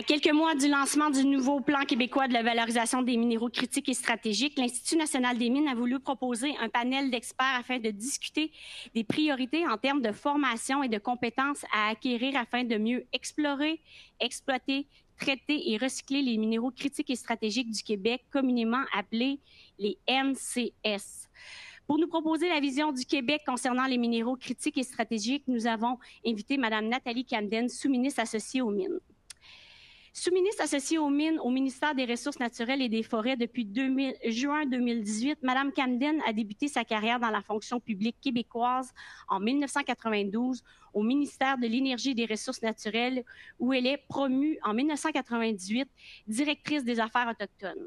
À quelques mois du lancement du nouveau plan québécois de la valorisation des minéraux critiques et stratégiques, l'Institut national des mines a voulu proposer un panel d'experts afin de discuter des priorités en termes de formation et de compétences à acquérir afin de mieux explorer, exploiter, traiter et recycler les minéraux critiques et stratégiques du Québec, communément appelés les MCS. Pour nous proposer la vision du Québec concernant les minéraux critiques et stratégiques, nous avons invité Mme Nathalie Camden, sous-ministre associée aux mines. Sous-ministre associée aux mines au ministère des Ressources naturelles et des Forêts depuis juin 2018, Mme Camden a débuté sa carrière dans la fonction publique québécoise en 1992 au ministère de l'Énergie et des Ressources naturelles, où elle est promue en 1998 directrice des Affaires autochtones.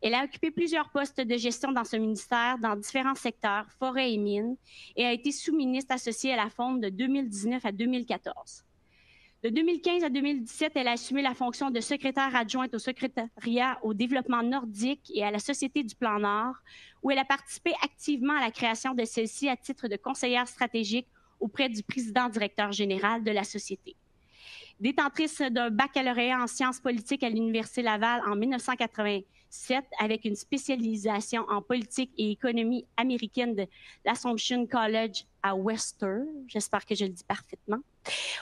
Elle a occupé plusieurs postes de gestion dans ce ministère, dans différents secteurs, forêts et mines, et a été sous-ministre associée à la fond de 2019 à 2014. De 2015 à 2017, elle a assumé la fonction de secrétaire adjointe au secrétariat au développement nordique et à la Société du Plan Nord, où elle a participé activement à la création de celle-ci à titre de conseillère stratégique auprès du président-directeur général de la société. Détentrice d'un baccalauréat en sciences politiques à l'Université Laval en 1980, 7 avec une spécialisation en politique et économie américaine de l'Assumption College à Western. J'espère que je le dis parfaitement.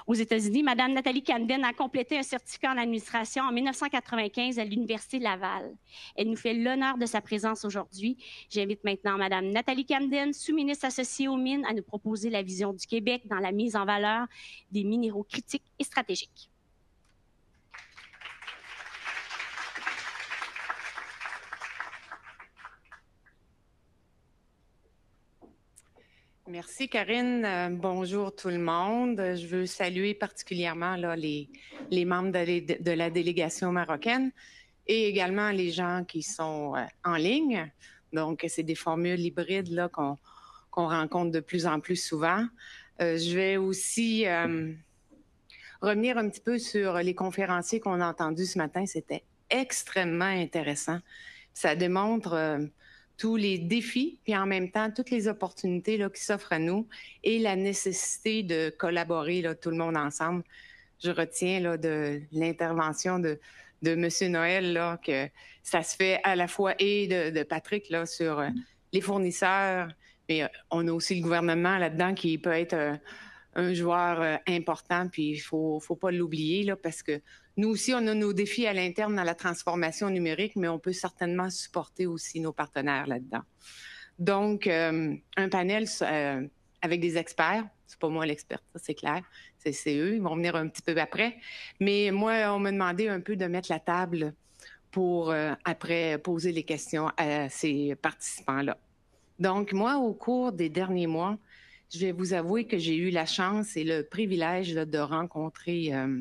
Aux États-Unis, Madame Nathalie Camden a complété un certificat en administration en 1995 à l'Université Laval. Elle nous fait l'honneur de sa présence aujourd'hui. J'invite maintenant Madame Nathalie Camden, sous-ministre associée aux mines, à nous proposer la vision du Québec dans la mise en valeur des minéraux critiques et stratégiques. Merci Karine. Euh, bonjour tout le monde. Je veux saluer particulièrement les, les membres de, la délégation marocaine et également les gens qui sont euh, en ligne. Donc, c'est des formules hybrides là, qu'on, rencontre de plus en plus souvent. Euh, je vais aussi revenir un petit peu sur les conférenciers qu'on a entendus ce matin. C'était extrêmement intéressant. Ça démontre tous les défis, puis en même temps toutes les opportunités là, qui s'offrent à nous et la nécessité de collaborer là, tout le monde ensemble. Je retiens là, de l'intervention de, de M. Noël là, que ça se fait à la fois et de, de Patrick là, sur euh, les fournisseurs, mais euh, on a aussi le gouvernement là-dedans qui peut être... Euh, un joueur euh, important, puis il faut, faut pas l'oublier, là, parce que nous aussi, on a nos défis à l'interne dans la transformation numérique, mais on peut certainement supporter aussi nos partenaires là-dedans. Donc, euh, un panel euh, avec des experts. C'est pas moi l'expert, ça c'est clair. C'est eux. Ils vont venir un petit peu après. Mais moi, on m'a demandé un peu de mettre la table pour après poser les questions à ces participants-là. Donc, moi, au cours des derniers mois, je vais vous avouer que j'ai eu la chance et le privilège de rencontrer euh,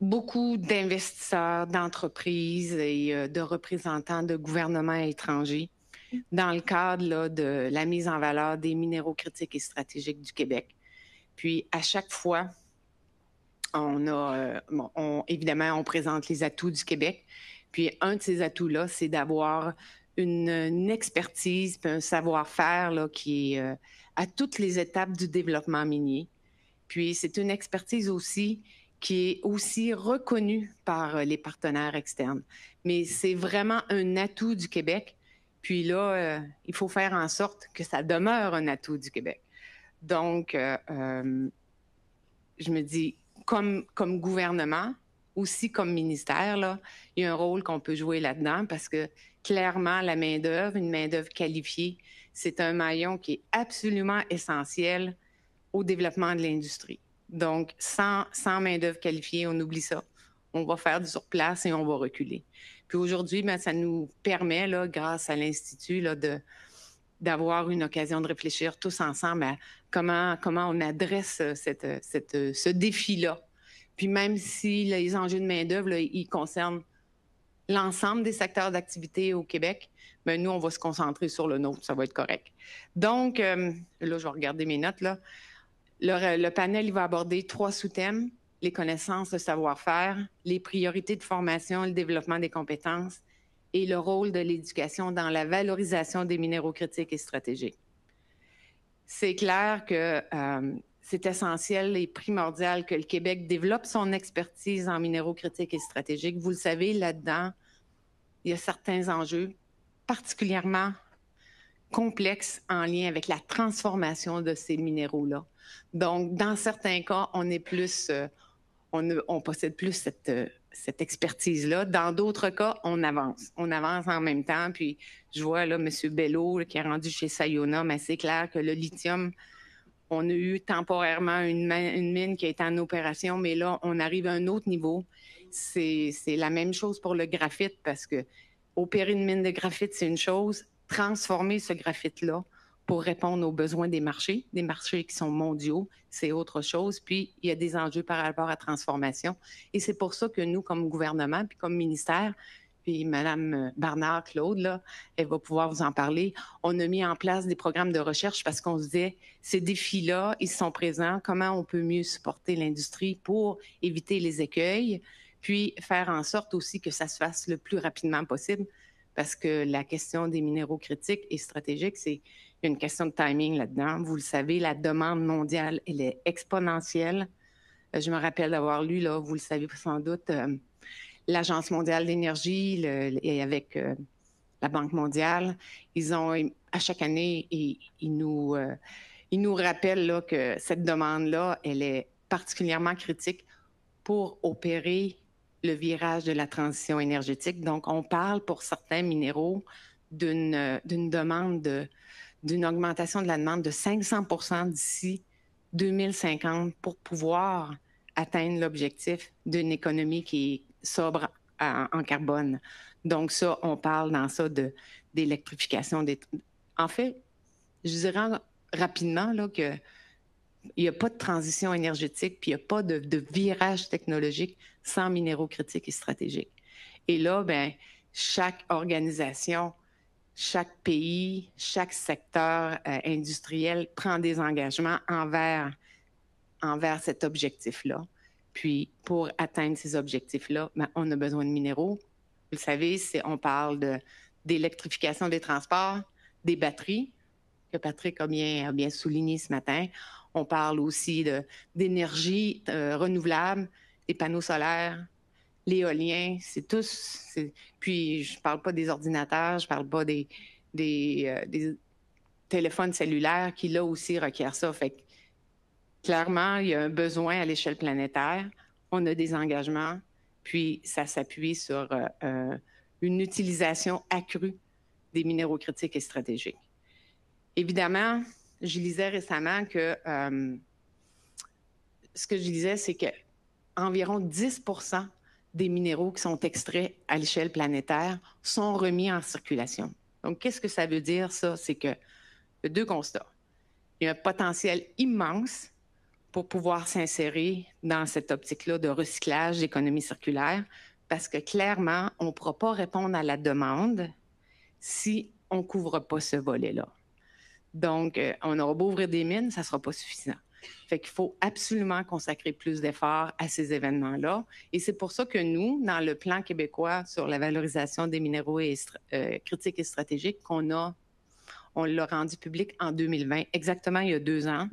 beaucoup d'investisseurs, d'entreprises et euh, de représentants de gouvernements étrangers dans le cadre de la mise en valeur des minéraux critiques et stratégiques du Québec. Puis à chaque fois, on a, euh, évidemment, on présente les atouts du Québec. Puis un de ces atouts-là, c'est d'avoir une, expertise, un savoir-faire qui est euh, à toutes les étapes du développement minier. Puis c'est une expertise aussi qui est aussi reconnue par euh, les partenaires externes. Mais c'est vraiment un atout du Québec. Puis là, euh, il faut faire en sorte que ça demeure un atout du Québec. Donc, je me dis, comme, comme gouvernement, aussi comme ministère, là, il y a un rôle qu'on peut jouer là-dedans parce que clairement la main-d'œuvre, une main-d'œuvre qualifiée. C'est un maillon qui est absolument essentiel au développement de l'industrie. Donc, sans, sans main-d'œuvre qualifiée, on oublie ça. On va faire du surplace et on va reculer. Puis aujourd'hui, ben, ça nous permet, là, grâce à l'Institut, de, d'avoir une occasion de réfléchir tous ensemble à comment, comment on adresse cette, cette, ce défi-là. Puis même si les enjeux de main-d'œuvre, ils concernent l'ensemble des secteurs d'activité au Québec, mais ben, nous, on va se concentrer sur le nôtre, ça va être correct. Donc, euh, là, je vais regarder mes notes. Là. Le, panel, il va aborder trois sous-thèmes, les connaissances, le savoir-faire, les priorités de formation, le développement des compétences et le rôle de l'éducation dans la valorisation des minéraux critiques et stratégiques. C'est clair que euh, c'est essentiel et primordial que le Québec développe son expertise en minéraux critiques et stratégiques. Vous le savez, là-dedans, il y a certains enjeux particulièrement complexes en lien avec la transformation de ces minéraux-là. Donc, dans certains cas, on est plus, euh, on, on, possède plus cette, euh, cette expertise-là. Dans d'autres cas, on avance. On avance en même temps. Puis, je vois là M. Bello qui est rendu chez Sayona, mais c'est clair que le lithium, on a eu temporairement une, une mine qui est en opération, mais là, on arrive à un autre niveau c'est la même chose pour le graphite parce que opérer une mine de graphite, c'est une chose. Transformer ce graphite-là pour répondre aux besoins des marchés, des marchés qui sont mondiaux, c'est autre chose. Puis, il y a des enjeux par rapport à la transformation. Et c'est pour ça que nous, comme gouvernement, puis comme ministère, puis Mme bernard Claude, là, elle va pouvoir vous en parler. On a mis en place des programmes de recherche parce qu'on se disait, ces défis-là, ils sont présents. Comment on peut mieux supporter l'industrie pour éviter les écueils? puis faire en sorte aussi que ça se fasse le plus rapidement possible, parce que la question des minéraux critiques et stratégiques, c'est une question de timing là-dedans. Vous le savez, la demande mondiale, elle est exponentielle. Euh, je me rappelle d'avoir lu, là, vous le savez sans doute, euh, l'Agence mondiale d'énergie et avec euh, la Banque mondiale, ils ont, à chaque année, ils, nous, ils nous rappellent là, que cette demande-là, elle est particulièrement critique pour opérer le virage de la transition énergétique. Donc, on parle pour certains minéraux d'une euh, demande d'une augmentation de la demande de 500 d'ici 2050 pour pouvoir atteindre l'objectif d'une économie qui est sobre en, carbone. Donc ça, on parle dans ça d'électrification des. En fait, je dirais rapidement là que il n'y a pas de transition énergétique, puis il n'y a pas de, virage technologique sans minéraux critiques et stratégiques. Et là, ben, chaque organisation, chaque pays, chaque secteur euh, industriel prend des engagements envers, envers cet objectif-là. Puis, pour atteindre ces objectifs-là, ben, on a besoin de minéraux. Vous le savez, on parle d'électrification des transports, des batteries, que Patrick a a bien souligné ce matin. On parle aussi d'énergie euh, renouvelable, des panneaux solaires, l'éolien, c'est tous. Puis je ne parle pas des ordinateurs, je ne parle pas des, euh, des, téléphones cellulaires qui, là aussi, requièrent ça. Fait clairement, il y a un besoin à l'échelle planétaire. On a des engagements, puis ça s'appuie sur euh, une utilisation accrue des minéraux critiques et stratégiques. Évidemment, je lisais récemment que euh, ce que je disais, c'est que environ 10 des minéraux qui sont extraits à l'échelle planétaire sont remis en circulation. Donc, qu'est-ce que ça veut dire, ça? C'est que deux constats. Il y a un potentiel immense pour pouvoir s'insérer dans cette optique-là de recyclage, d'économie circulaire, parce que clairement, on ne pourra pas répondre à la demande si on ne couvre pas ce volet-là. Donc, euh, on aura beau ouvrir des mines, ça ne sera pas suffisant. Fait qu'il faut absolument consacrer plus d'efforts à ces événements-là. Et c'est pour ça que nous, dans le plan québécois sur la valorisation des minéraux euh, critiques et stratégiques qu'on a, on l'a rendu public en 2020, exactement il y a deux ans,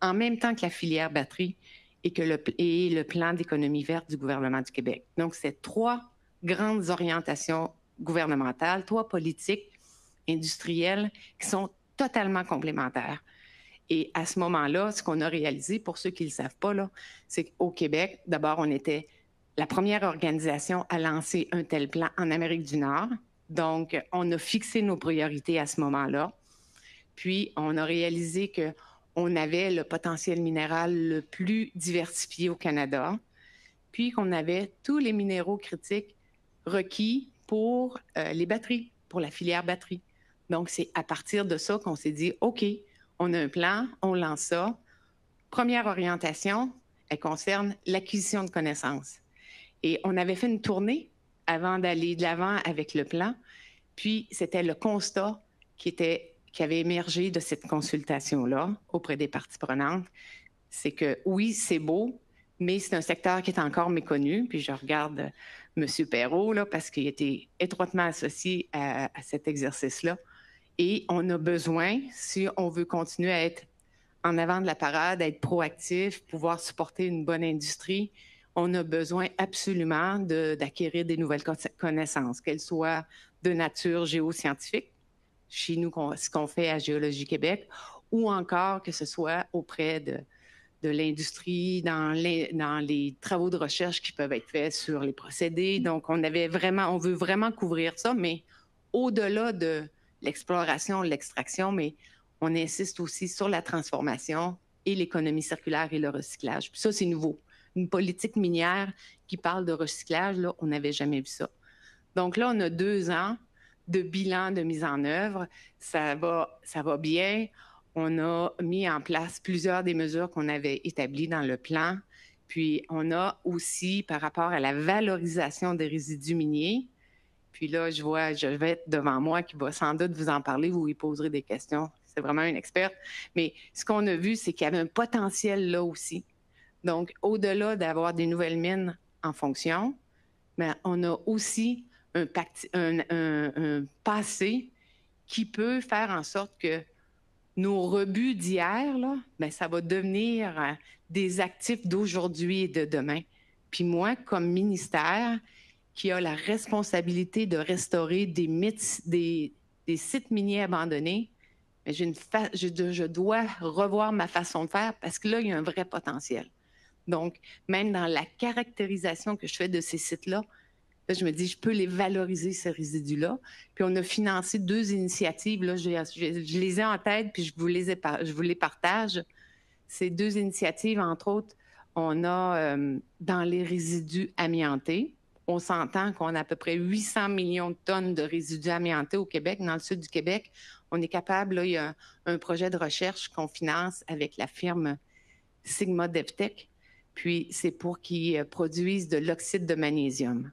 en même temps que la filière batterie et, que le, et le plan d'économie verte du gouvernement du Québec. Donc, c'est trois grandes orientations gouvernementales, trois politiques industrielles qui sont totalement complémentaires. Et à ce moment-là, ce qu'on a réalisé, pour ceux qui ne le savent pas, c'est qu'au Québec, d'abord, on était la première organisation à lancer un tel plan en Amérique du Nord. Donc, on a fixé nos priorités à ce moment-là. Puis, on a réalisé que on avait le potentiel minéral le plus diversifié au Canada, puis qu'on avait tous les minéraux critiques requis pour euh, les batteries, pour la filière batterie. Donc, c'est à partir de ça qu'on s'est dit, OK, on a un plan, on lance ça. Première orientation, elle concerne l'acquisition de connaissances. Et on avait fait une tournée avant d'aller de l'avant avec le plan. Puis, c'était le constat qui, était, qui avait émergé de cette consultation-là auprès des parties prenantes. C'est que oui, c'est beau, mais c'est un secteur qui est encore méconnu. Puis je regarde euh, M. Perrault, là, parce qu'il était étroitement associé à cet exercice-là. Et on a besoin, si on veut continuer à être en avant de la parade, à être proactif, pouvoir supporter une bonne industrie, on a besoin absolument d'acquérir des nouvelles connaissances, qu'elles soient de nature géoscientifique, chez nous, ce qu'on fait à Géologie Québec, ou encore que ce soit auprès de, de l'industrie, dans dans les travaux de recherche qui peuvent être faits sur les procédés. Donc, on avait vraiment, on veut vraiment couvrir ça, mais au-delà de l'exploration, l'extraction, mais on insiste aussi sur la transformation et l'économie circulaire et le recyclage. Puis ça, c'est nouveau. Une politique minière qui parle de recyclage, là, on n'avait jamais vu ça. Donc là, on a deux ans de bilan de mise en œuvre. Ça va, ça va bien. On a mis en place plusieurs des mesures qu'on avait établies dans le plan. Puis on a aussi, par rapport à la valorisation des résidus miniers, puis là, je vois, je vais être devant moi qui va sans doute vous en parler, vous lui poserez des questions. C'est vraiment une experte. Mais ce qu'on a vu, c'est qu'il y avait un potentiel là aussi. Donc, au-delà d'avoir des nouvelles mines en fonction, mais ben, on a aussi un, passé qui peut faire en sorte que nos rebuts d'hier, ben, ça va devenir euh, des actifs d'aujourd'hui et de demain. Puis moi, comme ministère, qui a la responsabilité de restaurer des, mythes, des, sites miniers abandonnés, mais une je, dois revoir ma façon de faire parce que là, il y a un vrai potentiel. Donc, même dans la caractérisation que je fais de ces sites-là, je me dis, je peux les valoriser, ces résidus-là. Puis on a financé deux initiatives. Là, je, les ai en tête, puis je vous les, je vous les partage. Ces deux initiatives, entre autres, on a euh, dans les résidus amiantés, on s'entend qu'on a à peu près 800 millions de tonnes de résidus amiantés au Québec, dans le sud du Québec. On est capable, il y a un, projet de recherche qu'on finance avec la firme Sigma DevTech, puis c'est pour qu'ils euh, produisent de l'oxyde de magnésium.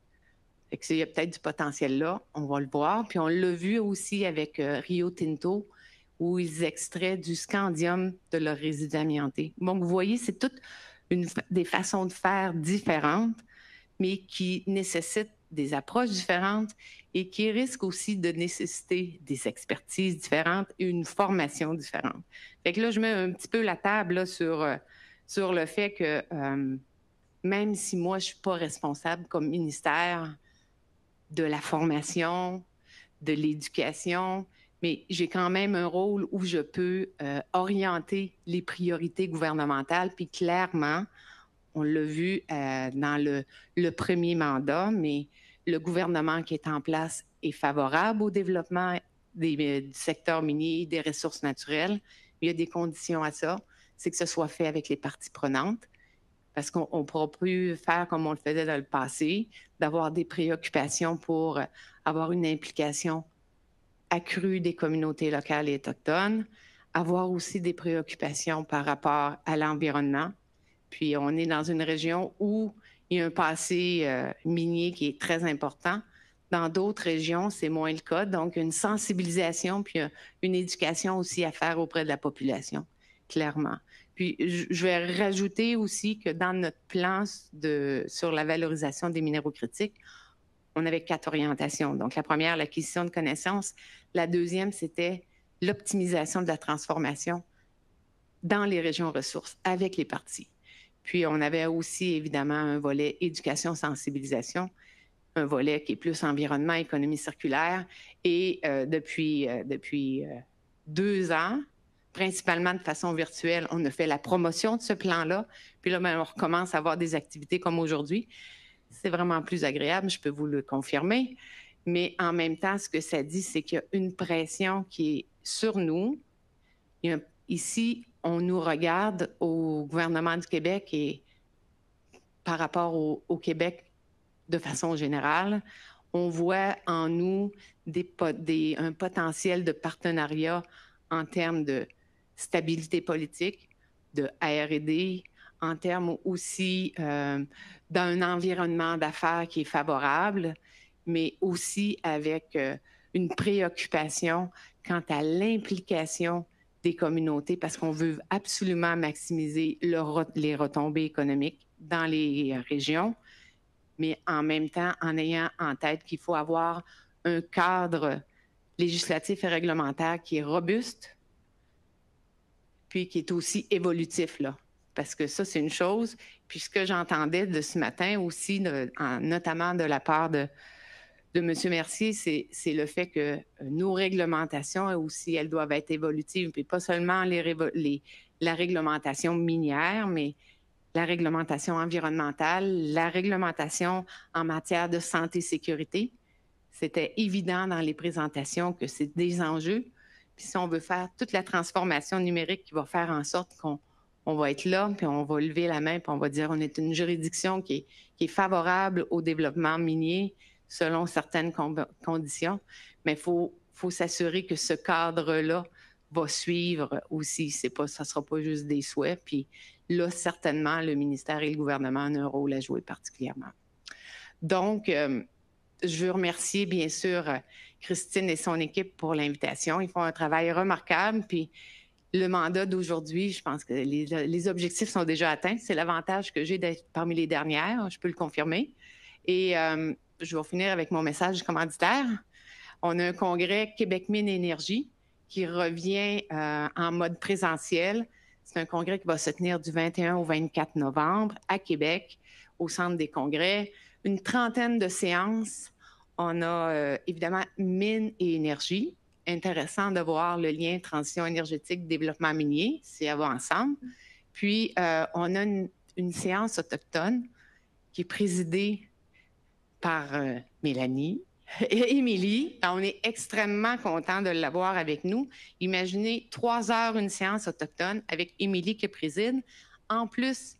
que, il y a peut-être du potentiel là, on va le voir. Puis on l'a vu aussi avec euh, Rio Tinto, où ils extraient du scandium de leurs résidus amiantés. Donc, vous voyez, c'est toutes des façons de faire différentes mais qui nécessitent des approches différentes et qui risquent aussi de nécessiter des expertises différentes et une formation différente. Fait que là, je mets un petit peu la table là, sur, euh, sur le fait que euh, même si moi, je ne suis pas responsable comme ministère de la formation, de l'éducation, mais j'ai quand même un rôle où je peux euh, orienter les priorités gouvernementales, puis clairement, on l'a vu euh, dans le, premier mandat, mais le gouvernement qui est en place est favorable au développement des, euh, du secteur minier, des ressources naturelles. Il y a des conditions à ça, c'est que ce soit fait avec les parties prenantes, parce qu'on ne pourra plus faire comme on le faisait dans le passé, d'avoir des préoccupations pour avoir une implication accrue des communautés locales et autochtones, avoir aussi des préoccupations par rapport à l'environnement, puis on est dans une région où il y a un passé euh, minier qui est très important. Dans d'autres régions, c'est moins le cas. Donc, une sensibilisation puis euh, une éducation aussi à faire auprès de la population, clairement. Puis, je vais rajouter aussi que dans notre plan de, sur la valorisation des minéraux critiques, on avait quatre orientations. Donc, la première, l'acquisition de connaissances. La deuxième, c'était l'optimisation de la transformation dans les régions ressources avec les parties. Puis on avait aussi évidemment un volet éducation-sensibilisation, un volet qui est plus environnement, économie circulaire. Et euh, depuis, euh, depuis euh, deux ans, principalement de façon virtuelle, on a fait la promotion de ce plan-là. Puis là, ben, on recommence à avoir des activités comme aujourd'hui. C'est vraiment plus agréable, je peux vous le confirmer. Mais en même temps, ce que ça dit, c'est qu'il y a une pression qui est sur nous. ici, on nous regarde au gouvernement du Québec et par rapport au, Québec de façon générale, on voit en nous un potentiel de partenariat en termes de stabilité politique, de RD, en termes aussi euh, d'un environnement d'affaires qui est favorable, mais aussi avec euh, une préoccupation quant à l'implication des communautés parce qu'on veut absolument maximiser les retombées économiques dans les euh, régions, mais en même temps en ayant en tête qu'il faut avoir un cadre législatif et réglementaire qui est robuste, puis qui est aussi évolutif, là. Parce que ça, c'est une chose. Puis ce que j'entendais de ce matin aussi, notamment de la part de, de M. Mercier, c'est le fait que euh, nos réglementations aussi, elles doivent être évolutives, puis pas seulement la réglementation minière, mais la réglementation environnementale, la réglementation en matière de santé sécurité. C'était évident dans les présentations que c'est des enjeux. Puis si on veut faire toute la transformation numérique qui va faire en sorte qu'on va être là, puis on va lever la main, puis on va dire on est une juridiction qui est favorable au développement minier, selon certaines conditions, mais il faut, faut s'assurer que ce cadre-là va suivre aussi. C'est pas, ça ne sera pas juste des souhaits. Puis là, certainement, le ministère et le gouvernement ont un rôle à jouer particulièrement. Donc, euh, je veux remercier bien sûr Christine et son équipe pour l'invitation. Ils font un travail remarquable. Puis le mandat d'aujourd'hui, je pense que les, objectifs sont déjà atteints. C'est l'avantage que j'ai d'être parmi les dernières, je peux le confirmer. Et euh, je vais finir avec mon message commanditaire. On a un congrès Québec Mine Énergie qui revient euh, en mode présentiel. C'est un congrès qui va se tenir du 21 au 24 novembre à Québec, au centre des congrès. Une trentaine de séances. On a euh, évidemment mine et énergie. Intéressant de voir le lien transition énergétique, développement minier, c'est à ensemble. Puis, euh, on a une séance autochtone qui est présidée par euh, Mélanie et Émilie. Ben, on est extrêmement content de l'avoir avec nous. Imaginez trois heures une séance autochtone avec Émilie qui préside. En plus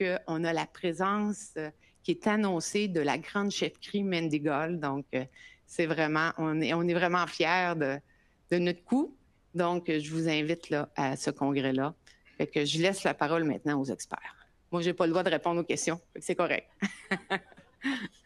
qu'on a la présence euh, qui est annoncée de la grande chef crime Mendigol. Donc, euh, c'est vraiment, on est, on est vraiment fiers de, notre coup. Donc, je vous invite là, à ce congrès-là. et que je laisse la parole maintenant aux experts. Moi, je n'ai pas le droit de répondre aux questions. C'est correct.